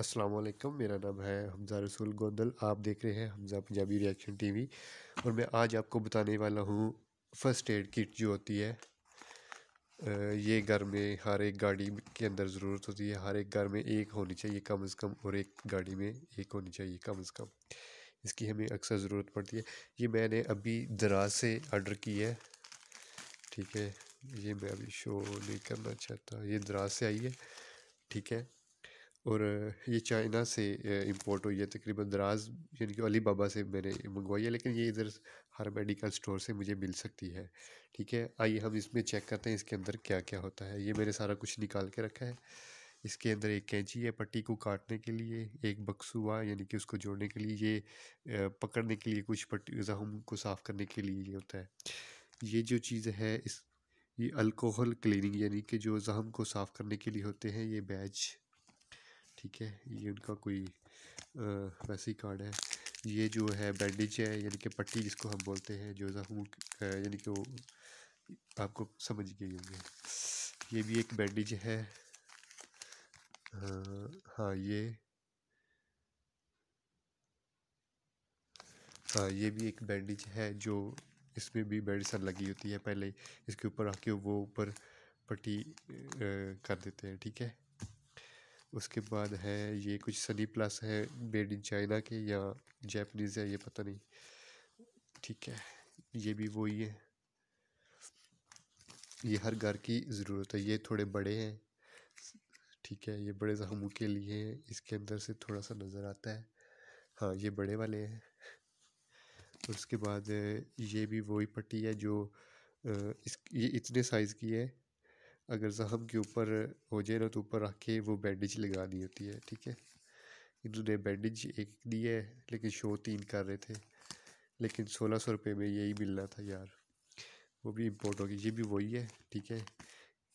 असलकम मेरा नाम है हमज़ा रसूल गोंदल आप देख रहे हैं हमज़ा पंजाबी रिएक्शन टीवी और मैं आज आपको बताने वाला हूँ फ़र्स्ट एड किट जो होती है ये घर में हर एक गाड़ी के अंदर ज़रूरत होती है हर एक घर में एक होनी चाहिए कम अज़ कम और एक गाड़ी में एक होनी चाहिए कम अज़ कम इसकी हमें अक्सर ज़रूरत पड़ती है ये मैंने अभी दराज से आर्डर की है ठीक है ये मैं अभी शो नहीं करना चाहता ये दराज से आई है ठीक है और ये चाइना से इंपोर्ट हुई है तकरीबन दराज यानी कि अली बाबा से मैंने मंगवाई है लेकिन ये इधर हर मेडिकल स्टोर से मुझे मिल सकती है ठीक है आइए हम इसमें चेक करते हैं इसके अंदर क्या क्या होता है ये मैंने सारा कुछ निकाल के रखा है इसके अंदर एक कैंची है पट्टी को काटने के लिए एक बक्सुआ यानी कि उसको जोड़ने के लिए ये पकड़ने के लिए कुछ पट्टी जहम को साफ़ करने के लिए ये होता है ये जो चीज़ है इस ये अल्कोहल क्लीनिंग यानी कि जो जहम को साफ़ करने के लिए होते हैं ये बैच ठीक है ये उनका कोई वैसे ही कार्ड है ये जो है बैंडेज है यानी कि पट्टी जिसको हम बोलते हैं जो जख्म यानी कि वो आपको समझ गए होंगे ये भी एक बैंडेज है आ, हाँ ये हाँ ये भी एक बैंडेज है जो इसमें भी सर लगी होती है पहले इसके ऊपर आके वो ऊपर पट्टी कर देते हैं ठीक है उसके बाद है ये कुछ सनी प्लस है मेड इन चाइना के या जैपनीज़ है ये पता नहीं ठीक है ये भी वही है ये हर घर की ज़रूरत है ये थोड़े बड़े हैं ठीक है ये बड़े ज़ख्मों के लिए हैं इसके अंदर से थोड़ा सा नज़र आता है हाँ ये बड़े वाले हैं उसके बाद ये भी वही पट्टी है जो इस ये इतने साइज़ की है अगर ज़ख़म के ऊपर हो जाए ना तो ऊपर रख के वो बैंडेज लगानी होती है ठीक है इन्होंने बैंडेज एक दी है लेकिन शो तीन कर रहे थे लेकिन सोलह सौ रुपये में यही मिलना था यार वो भी इम्पोर्ट होगी ये भी वही है ठीक है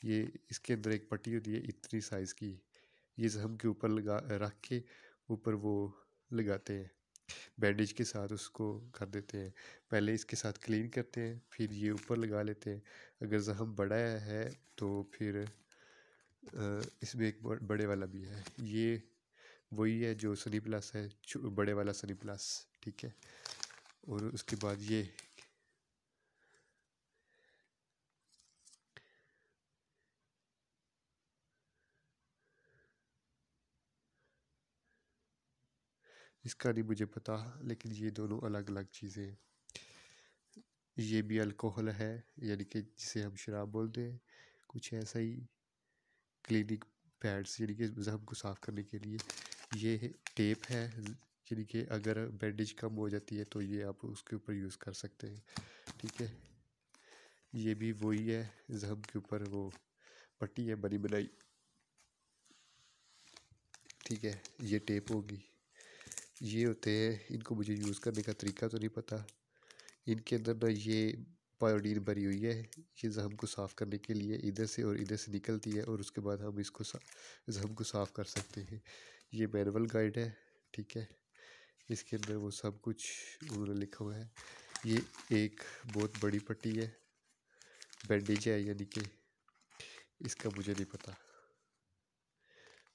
ये इसके अंदर एक पट्टी होती है इतनी साइज़ की ये ज़ख़म के ऊपर लगा रख के ऊपर वो लगाते हैं बैंडेज के साथ उसको कर देते हैं पहले इसके साथ क्लीन करते हैं फिर ये ऊपर लगा लेते हैं अगर ज़ख़म बड़ा है तो फिर इसमें एक बड़े वाला भी है ये वही है जो सनी प्लस है बड़े वाला सनी प्लस ठीक है और उसके बाद ये इसका नहीं मुझे पता लेकिन ये दोनों अलग अलग चीज़ें हैं ये भी अल्कोहल है यानी कि जिसे हम शराब बोलते हैं कुछ ऐसा ही क्लिनिक पैड्स यानी कि जहम को साफ़ करने के लिए ये टेप है यानी कि अगर बैंडेज कम हो जाती है तो ये आप उसके ऊपर यूज़ कर सकते हैं ठीक है ये भी वही है जहम के ऊपर वो पट्टी है बनी बनाई ठीक है ये टेप होगी ये होते हैं इनको मुझे यूज़ करने का तरीका तो नहीं पता इनके अंदर ना ये पायोडीन भरी हुई है ये जहम को साफ़ करने के लिए इधर से और इधर से निकलती है और उसके बाद हम इसको जहम को साफ़ कर सकते हैं ये मैनुअल गाइड है ठीक है इसके अंदर वो सब कुछ उन्होंने लिखा हुआ है ये एक बहुत बड़ी पट्टी है बैंडेज है यानी कि इसका मुझे नहीं पता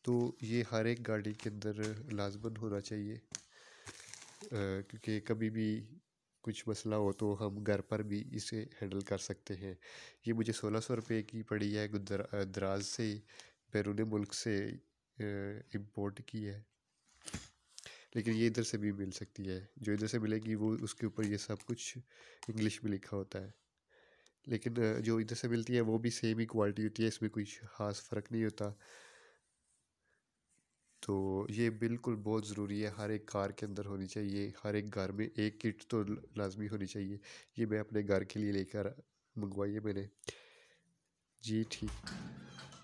तो ये हर एक गाड़ी के अंदर लाजमन होना चाहिए क्योंकि कभी भी कुछ मसला हो तो हम घर पर भी इसे हैंडल कर सकते हैं ये मुझे सोलह सौ रुपये की पड़ी है दराज से बैरून मुल्क से इम्पोर्ट की है लेकिन ये इधर से भी मिल सकती है जो इधर से मिलेगी वो उसके ऊपर ये सब कुछ इंग्लिश में लिखा होता है लेकिन जो इधर से मिलती है वो भी सेम ही क्वालिटी होती है इसमें कुछ खास फ़र्क नहीं होता तो ये बिल्कुल बहुत ज़रूरी है हर एक कार के अंदर होनी चाहिए हर एक घर में एक किट तो लाजमी होनी चाहिए ये मैं अपने घर के लिए लेकर मंगवाई है मैंने जी ठीक